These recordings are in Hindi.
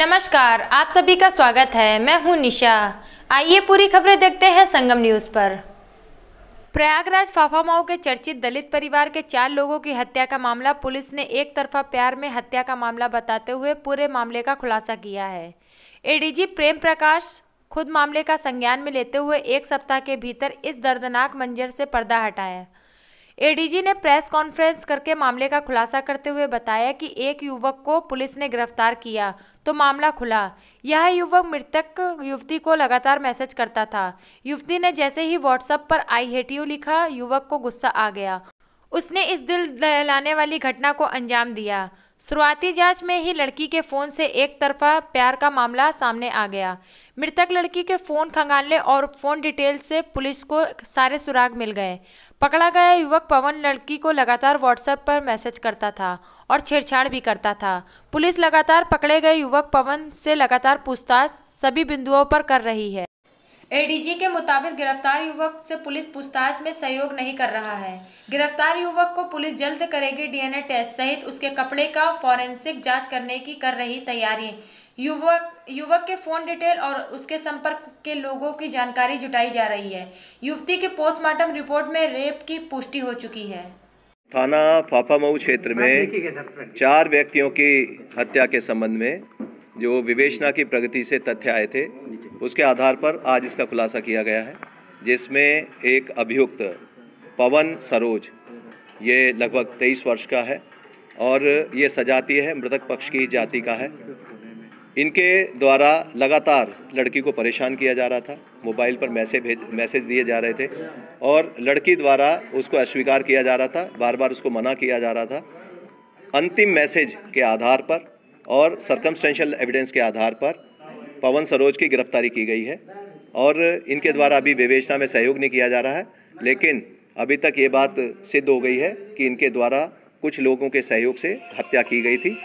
नमस्कार आप सभी का स्वागत है मैं हूं निशा आइए पूरी खबरें देखते हैं संगम न्यूज़ पर प्रयागराज फाफा माओ के चर्चित दलित परिवार के चार लोगों की हत्या का मामला पुलिस ने एक तरफा प्यार में हत्या का मामला बताते हुए पूरे मामले का खुलासा किया है एडीजी प्रेम प्रकाश खुद मामले का संज्ञान में लेते हुए एक सप्ताह के भीतर इस दर्दनाक मंजर से पर्दा हटाया एडीजी ने प्रेस कॉन्फ्रेंस करके मामले का खुलासा करते हुए बताया कि एक युवक को पुलिस ने गिरफ्तार किया तो मामला खुला यह युवक मृतक युवती को लगातार मैसेज करता था युवती ने जैसे ही व्हाट्सएप पर आई हेट यू लिखा युवक को गुस्सा आ गया उसने इस दिल दहलाने वाली घटना को अंजाम दिया शुरुआती जांच में ही लड़की के फोन से एक तरफा प्यार का मामला सामने आ गया मृतक लड़की के फोन खंगालने और फोन डिटेल से पुलिस को सारे सुराग मिल गए पकड़ा गया युवक पवन लड़की को लगातार व्हाट्सएप पर मैसेज करता था और छेड़छाड़ भी करता था पुलिस लगातार पकड़े गए युवक पवन से लगातार पूछताछ सभी बिंदुओं पर कर रही है एडीजी के मुताबिक गिरफ्तार युवक से पुलिस पूछताछ में सहयोग नहीं कर रहा है गिरफ्तार युवक को पुलिस जल्द करेगी डीएनए टेस्ट सहित उसके कपड़े का फॉरेंसिक जांच करने की कर रही तैयारी युवक युवक के फ़ोन डिटेल और उसके संपर्क के लोगों की जानकारी जुटाई जा रही है युवती की पोस्टमार्टम रिपोर्ट में रेप की पुष्टि हो चुकी है थाना फाफामऊ क्षेत्र में चार व्यक्तियों की हत्या के संबंध में जो विवेचना की प्रगति से तथ्य आए थे उसके आधार पर आज इसका खुलासा किया गया है जिसमें एक अभियुक्त पवन सरोज ये लगभग तेईस वर्ष का है और ये सजातीय है मृतक पक्ष की जाति का है इनके द्वारा लगातार लड़की को परेशान किया जा रहा था मोबाइल पर मैसेज भेज मैसेज दिए जा रहे थे और लड़की द्वारा उसको अस्वीकार किया जा रहा था बार बार उसको मना किया जा रहा था अंतिम मैसेज के आधार पर और सर्कमस्टेंशियल एविडेंस के आधार पर पवन सरोज की गिरफ्तारी की गई है और इनके द्वारा अभी विवेचना में सहयोग नहीं किया जा रहा है लेकिन अभी तक ये बात सिद्ध हो गई है कि इनके द्वारा कुछ लोगों के सहयोग से हत्या की गई थी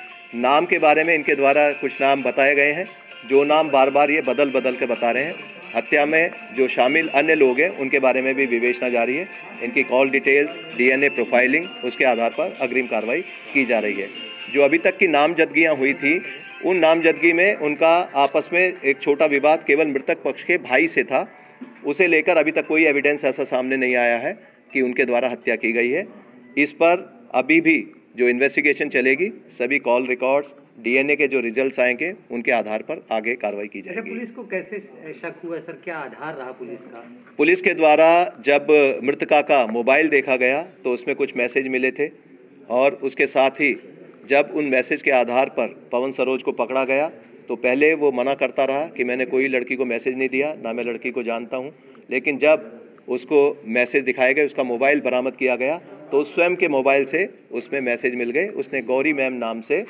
नाम के बारे में इनके द्वारा कुछ नाम बताए गए हैं जो नाम बार बार ये बदल बदल के बता रहे हैं हत्या में जो शामिल अन्य लोग हैं उनके बारे में भी विवेचना जारी है इनकी कॉल डिटेल्स डीएनए प्रोफाइलिंग उसके आधार पर अग्रिम कार्रवाई की जा रही है जो अभी तक की नामजदगियाँ हुई थी उन नामजदगी में उनका आपस में एक छोटा विवाद केवल मृतक पक्ष के भाई से था उसे लेकर अभी तक कोई एविडेंस ऐसा सामने नहीं आया है कि उनके द्वारा हत्या की गई है इस पर अभी भी जो इन्वेस्टिगेशन चलेगी सभी कॉल रिकॉर्ड्स डीएनए के जो रिजल्ट्स आएंगे उनके आधार पर आगे कार्रवाई की अच्छा, जाएगी पुलिस को कैसे शक हुआ सर क्या आधार रहा पुलिस का पुलिस के द्वारा जब मृतका का मोबाइल देखा गया तो उसमें कुछ मैसेज मिले थे और उसके साथ ही जब उन मैसेज के आधार पर पवन सरोज को पकड़ा गया तो पहले वो मना करता रहा कि मैंने कोई लड़की को मैसेज नहीं दिया ना मैं लड़की को जानता हूँ लेकिन जब उसको मैसेज दिखाया गया उसका मोबाइल बरामद किया गया तो स्वयं के मोबाइल से उसमें मैसेज मिल गए उसने गौरी मैम नाम से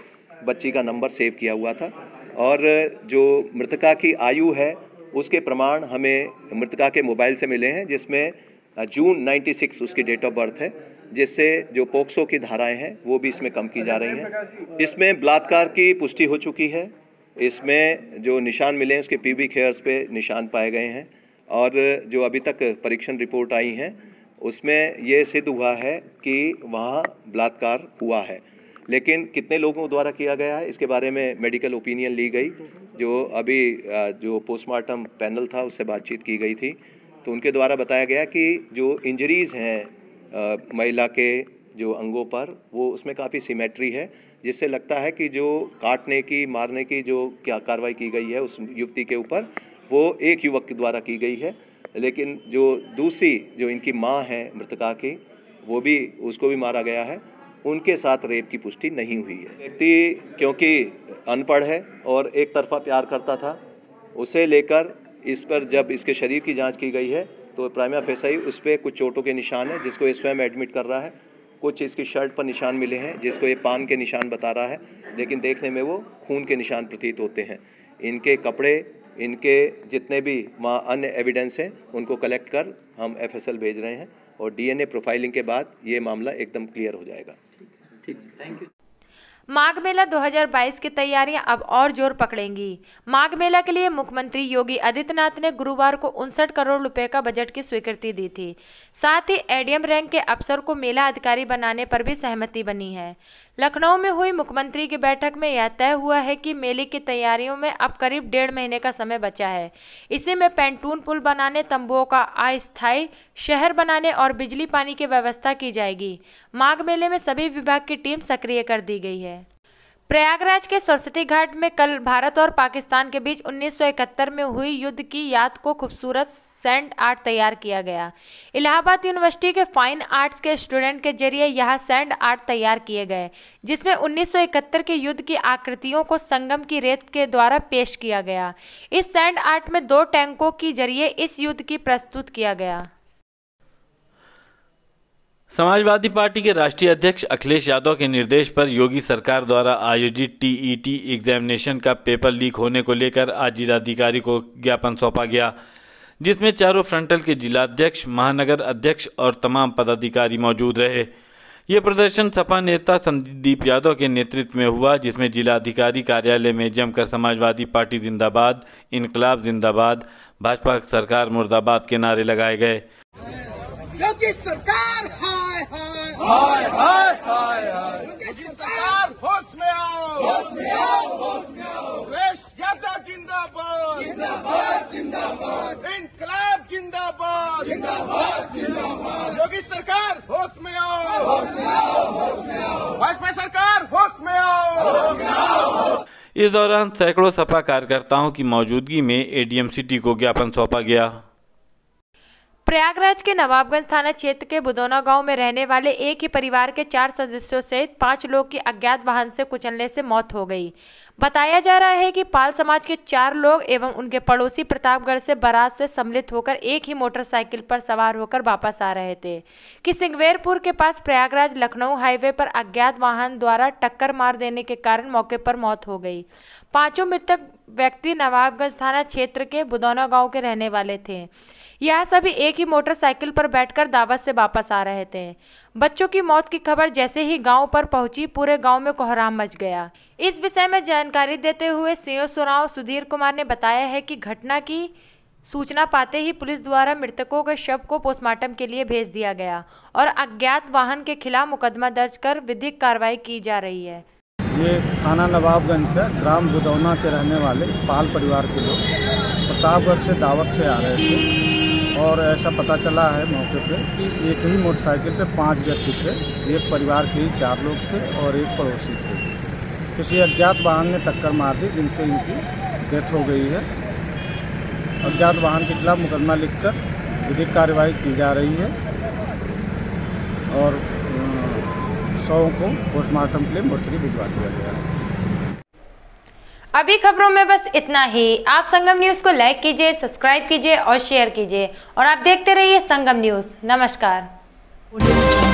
बच्ची का नंबर सेव किया हुआ था और जो मृतका की आयु है उसके प्रमाण हमें मृतका के मोबाइल से मिले हैं जिसमें जून 96 उसकी डेट ऑफ बर्थ है जिससे जो पोक्सो की धाराएं हैं वो भी इसमें कम की जा रही हैं इसमें बलात्कार की पुष्टि हो चुकी है इसमें जो निशान मिले हैं उसके बी खेयर्स पे निशान पाए गए हैं और जो अभी तक परीक्षण रिपोर्ट आई है उसमें ये सिद्ध हुआ है कि वहाँ बलात्कार हुआ है लेकिन कितने लोगों द्वारा किया गया है इसके बारे में मेडिकल ओपिनियन ली गई जो अभी जो पोस्टमार्टम पैनल था उससे बातचीत की गई थी तो उनके द्वारा बताया गया कि जो इंजरीज़ हैं महिला के जो अंगों पर वो उसमें काफ़ी सिमेट्री है जिससे लगता है कि जो काटने की मारने की जो क्या कार्रवाई की गई है उस युवती के ऊपर वो एक युवक के द्वारा की गई है लेकिन जो दूसरी जो इनकी माँ है मृतका की वो भी उसको भी मारा गया है उनके साथ रेप की पुष्टि नहीं हुई है व्यक्ति क्योंकि अनपढ़ है और एक तरफा प्यार करता था उसे लेकर इस पर जब इसके शरीर की जांच की गई है तो प्राइमा फेसा ही उस पर कुछ चोटों के निशान हैं जिसको ये स्वयं एडमिट कर रहा है कुछ इसकी शर्ट पर निशान मिले हैं जिसको ये पान के निशान बता रहा है लेकिन देखने में वो खून के निशान प्रतीत होते हैं इनके कपड़े इनके जितने भी अन्य एविडेंस हैं उनको कलेक्ट कर हम एफ भेज रहे हैं और डीएनए प्रोफाइलिंग के बाद ये मामला एकदम क्लियर हो जाएगा ठीक थैंक यू माघ मेला 2022 की तैयारियां अब और जोर पकड़ेंगी माघ मेला के लिए मुख्यमंत्री योगी आदित्यनाथ ने गुरुवार को उनसठ करोड़ रुपए का बजट की स्वीकृति दी थी साथ ही एडीएम रैंक के अफसर को मेला अधिकारी बनाने पर भी सहमति बनी है लखनऊ में हुई मुख्यमंत्री की बैठक में यह तय हुआ है कि मेले की तैयारियों में अब करीब डेढ़ महीने का समय बचा है इसी में पेंटून पुल बनाने तंबुओं का अस्थायी शहर बनाने और बिजली पानी की व्यवस्था की जाएगी माघ मेले में सभी विभाग की टीम सक्रिय कर दी गई है प्रयागराज के सरस्वती घाट में कल भारत और पाकिस्तान के बीच 1971 में हुई युद्ध की याद को खूबसूरत सेंट आर्ट तैयार किया गया इलाहाबाद यूनिवर्सिटी के फाइन आर्ट्स के स्टूडेंट के जरिए यह सेंट आर्ट तैयार किए गए जिसमें 1971 के युद्ध की आकृतियों को संगम की रेत के द्वारा पेश किया गया इस सेंट आर्ट में दो टैंकों के जरिए इस युद्ध की प्रस्तुत किया गया समाजवादी पार्टी के राष्ट्रीय अध्यक्ष अखिलेश यादव के निर्देश पर योगी सरकार द्वारा आयोजित टीईटी एग्जामिनेशन का पेपर लीक होने को लेकर आज जिलाधिकारी को ज्ञापन सौंपा गया जिसमें चारों फ्रंटल के जिलाध्यक्ष महानगर अध्यक्ष और तमाम पदाधिकारी मौजूद रहे ये प्रदर्शन सपा नेता संदीप यादव के नेतृत्व में हुआ जिसमें जिलाधिकारी कार्यालय में जमकर समाजवादी पार्टी जिंदाबाद इनकलाब जिंदाबाद भाजपा सरकार मुर्दाबाद के नारे लगाए गए सरकार हाय हाय हाय हाय हाय इस दौरान सैकड़ों सपा कार्यकर्ताओं की मौजूदगी में एडीएम सिटी को ज्ञापन सौंपा गया प्रयागराज के नवाबगंज थाना क्षेत्र के बुदौना गांव में रहने वाले एक ही परिवार के चार सदस्यों सहित पांच लोग की अज्ञात वाहन से कुचलने से मौत हो गई बताया जा रहा है कि पाल समाज के चार लोग एवं उनके पड़ोसी प्रतापगढ़ से बारात से सम्मिलित होकर एक ही मोटरसाइकिल पर सवार होकर वापस आ रहे थे कि सिंगवेरपुर के पास प्रयागराज लखनऊ हाईवे पर अज्ञात वाहन द्वारा टक्कर मार देने के कारण मौके पर मौत हो गई पांचों मृतक व्यक्ति नवाबगंज थाना क्षेत्र के बुदौना गांव के रहने वाले थे यह सभी एक ही मोटरसाइकिल पर बैठकर दावत से वापस आ रहे थे बच्चों की मौत की खबर जैसे ही गांव पर पहुंची पूरे गांव में कोहराम मच गया इस विषय में जानकारी देते हुए सीओ सुराव सुधीर कुमार ने बताया है कि घटना की सूचना पाते ही पुलिस द्वारा मृतकों के शव को पोस्टमार्टम के लिए भेज दिया गया और अज्ञात वाहन के खिलाफ मुकदमा दर्ज कर विधिक कार्रवाई की जा रही है ये थाना नवाबगंज का ग्राम बुदौना के रहने वाले पाल परिवार के लोग प्रतापगढ़ से दावत से आ रहे थे और ऐसा पता चला है मौके पे कि एक ही मोटरसाइकिल पे पांच व्यक्ति थे एक परिवार के ही चार लोग थे और एक पड़ोसी थे किसी अज्ञात वाहन ने टक्कर मार दी जिनसे इनकी डेथ हो गई है अज्ञात वाहन के खिलाफ मुकदमा लिखकर विधिक कार्रवाई की जा रही है और शवों को पोस्टमार्टम के लिए मोर्चरी भिजवा दिया गया है अभी खबरों में बस इतना ही आप संगम न्यूज को लाइक कीजिए सब्सक्राइब कीजिए और शेयर कीजिए और आप देखते रहिए संगम न्यूज नमस्कार